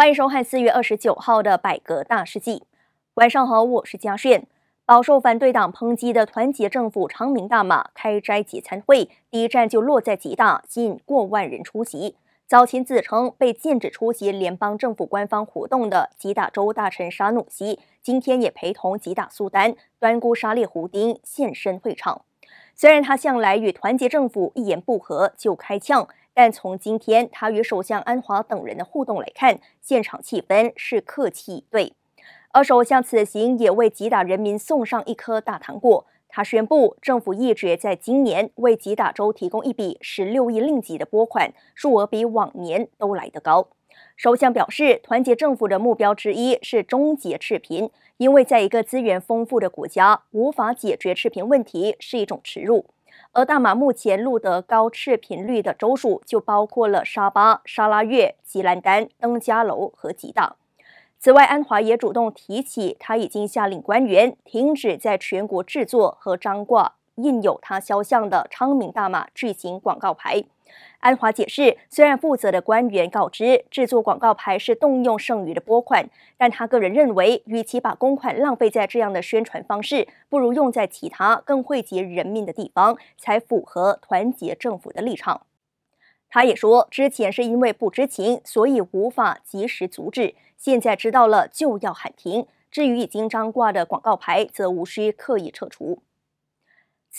欢迎收看四月二十九号的《百格大事记》。晚上好，我是嘉炫。饱受反对党抨击的团结政府长鸣大马开斋节餐会，第一站就落在吉大，吸引过万人出席。早前自称被禁止出席联邦政府官方活动的吉大州大臣沙努西，今天也陪同吉大苏丹端姑沙列胡丁现身会场。虽然他向来与团结政府一言不合就开呛。但从今天他与首相安华等人的互动来看，现场气氛是客气以对。而首相此行也为吉打人民送上一颗大糖果。他宣布，政府一直在今年为吉打州提供一笔十六亿令吉的拨款，数额比往年都来得高。首相表示，团结政府的目标之一是终结赤贫，因为在一个资源丰富的国家无法解决赤贫问题是一种耻辱。而大马目前录得高赤频率的州属，就包括了沙巴、沙拉越、吉兰丹、登嘉楼和吉大。此外，安华也主动提起，他已经下令官员停止在全国制作和张挂印有他肖像的昌明大马巨型广告牌。安华解释，虽然负责的官员告知制作广告牌是动用剩余的拨款，但他个人认为，与其把公款浪费在这样的宣传方式，不如用在其他更惠及人民的地方，才符合团结政府的立场。他也说，之前是因为不知情，所以无法及时阻止，现在知道了就要喊停。至于已经张挂的广告牌，则无需刻意撤除。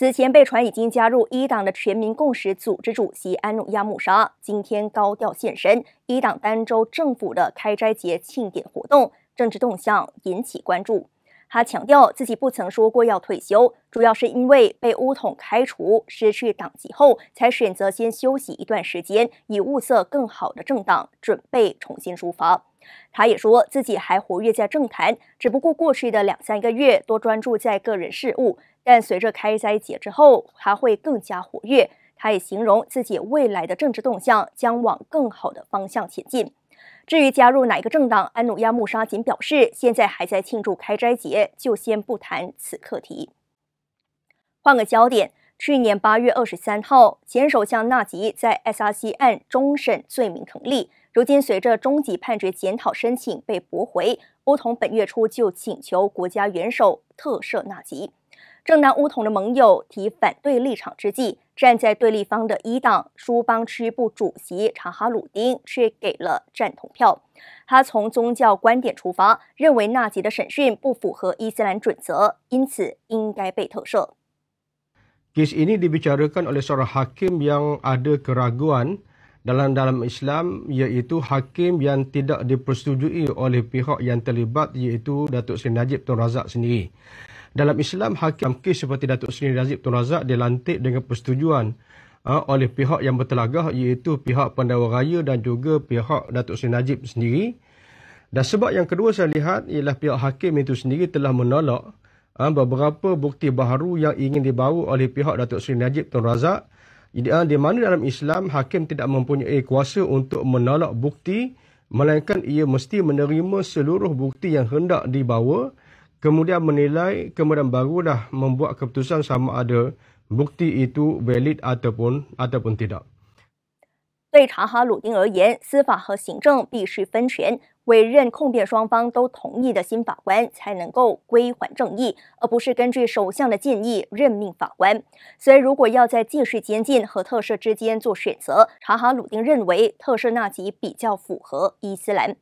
此前被传已经加入一党的全民共识组织主席安努亚穆沙，今天高调现身一党单州政府的开斋节庆典活动，政治动向引起关注。他强调自己不曾说过要退休，主要是因为被乌统开除、失去党籍后，才选择先休息一段时间，以物色更好的政党，准备重新出发。他也说自己还活跃在政坛，只不过过去的两三个月多专注在个人事务。但随着开斋节之后，他会更加活跃。他也形容自己未来的政治动向将往更好的方向前进。至于加入哪个政党，安努亚穆沙仅表示，现在还在庆祝开斋节，就先不谈此课题。换个焦点，去年八月二十三号，前首相纳吉在 SRC 案终审罪名成立。如今，随着终极判决检讨申请被驳回，欧同本月初就请求国家元首特赦纳吉。正南乌统的盟友提反对立场之际，站在对立方的一党苏邦支部主席查哈鲁丁却给了赞同票。他从宗教观点出发，认为纳吉的审讯不符合伊斯兰准则，因此应该被特赦。k e s ini dibicarakan oleh seorang hakim yang ada keraguan dalam dalam Islam, i a i t u hakim yang tidak disetujui p e r oleh pihak yang terlibat, i a i t u Datuk Seri Najib Tun Razak sendiri. dalam Islam hakim kes seperti Datuk Seri Razib Tun Razak dilantik dengan persetujuan uh, oleh pihak yang bertelagah iaitu pihak pendawa raya dan juga pihak Datuk Seri Najib sendiri. Dan sebab yang kedua saya lihat ialah pihak hakim itu sendiri telah menolak uh, beberapa bukti baru yang ingin dibawa oleh pihak Datuk Seri Najib Tun Razak ah, di mana dalam Islam hakim tidak mempunyai kuasa untuk menolak bukti melainkan ia mesti menerima seluruh bukti yang hendak dibawa 对查哈鲁丁而言，司法和行政必须分权，委任控辩双方都同意的新法官才能够归还正义，而不是根据首相的建议任命法官。所以，如果要在继续监禁和特赦之间做选择，查哈鲁丁认为特赦那集比较符合伊斯兰。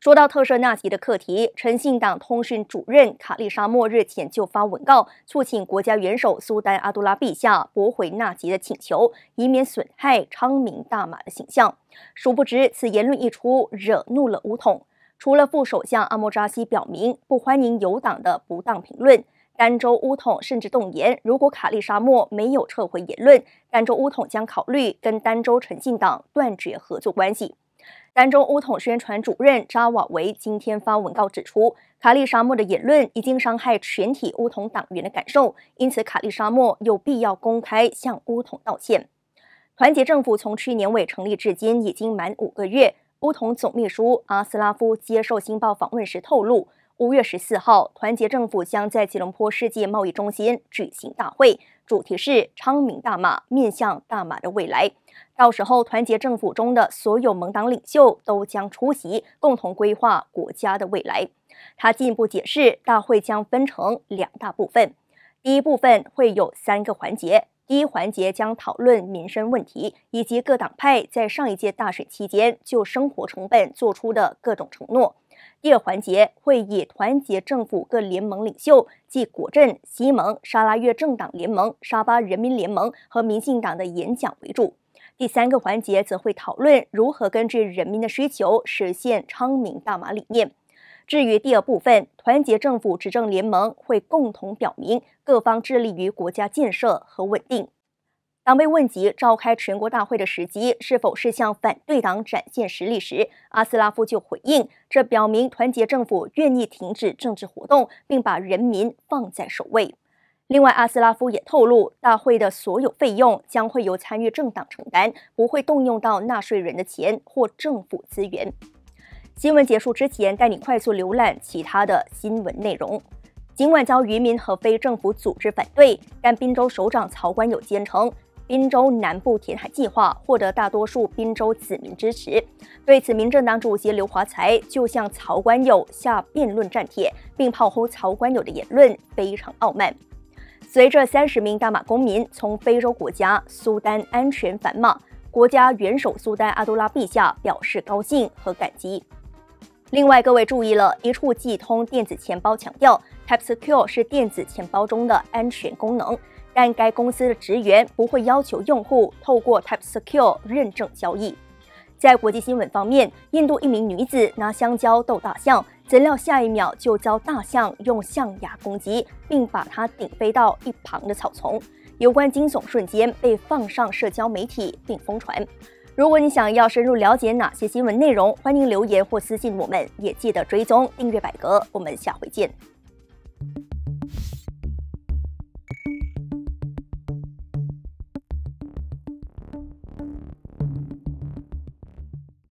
说到特赦纳吉的课题，诚信党通讯主任卡利沙莫日前就发文告，促请国家元首苏丹阿杜拉陛下驳回纳吉的请求，以免损害昌明大马的形象。殊不知，此言论一出，惹怒了乌统。除了副首相阿莫扎西表明不欢迎有党的不当评论，丹州乌统甚至动言，如果卡利沙漠没有撤回言论，丹州乌统将考虑跟丹州诚信党断绝合作关系。丹中乌统宣传主任扎瓦维今天发文告指出，卡利沙漠的言论已经伤害全体乌统党员的感受，因此卡利沙漠有必要公开向乌统道歉。团结政府从去年尾成立至今已经满五个月，乌统总秘书阿斯拉夫接受《新报》访问时透露，五月十四号，团结政府将在吉隆坡世界贸易中心举行大会，主题是昌明大马，面向大马的未来。到时候，团结政府中的所有盟党领袖都将出席，共同规划国家的未来。他进一步解释，大会将分成两大部分，第一部分会有三个环节，第一环节将讨论民生问题以及各党派在上一届大选期间就生活成本做出的各种承诺。第二环节会以团结政府各联盟领袖，即国政、西盟、沙拉越政党联盟、沙巴人民联盟和民进党的演讲为主。第三个环节则会讨论如何根据人民的需求实现昌明大马理念。至于第二部分，团结政府执政联盟会共同表明各方致力于国家建设和稳定。当被问及召开全国大会的时机是否是向反对党展现实力时，阿斯拉夫就回应：“这表明团结政府愿意停止政治活动，并把人民放在首位。”另外，阿斯拉夫也透露，大会的所有费用将会由参与政党承担，不会动用到纳税人的钱或政府资源。新闻结束之前，带你快速浏览其他的新闻内容。尽管遭渔民和非政府组织反对，但滨州首长曹冠友坚称，滨州南部填海计划获得大多数滨州子民支持。对此，民政党主席刘华才就向曹官友下辩论战帖，并炮轰曹官友的言论非常傲慢。随着三十名大马公民从非洲国家苏丹安全返马，国家元首苏丹阿杜拉陛下表示高兴和感激。另外，各位注意了，一处即通电子钱包强调，Type Secure 是电子钱包中的安全功能，但该公司的职员不会要求用户透过 Type Secure 认证交易。在国际新闻方面，印度一名女子拿香蕉逗大象。怎料下一秒就教大象用象牙攻击，并把它顶飞到一旁的草丛。有关惊悚瞬间被放上社交媒体并疯传。如果你想要深入了解哪些新闻内容，欢迎留言或私信我们，也记得追踪订阅百格。我们下回见。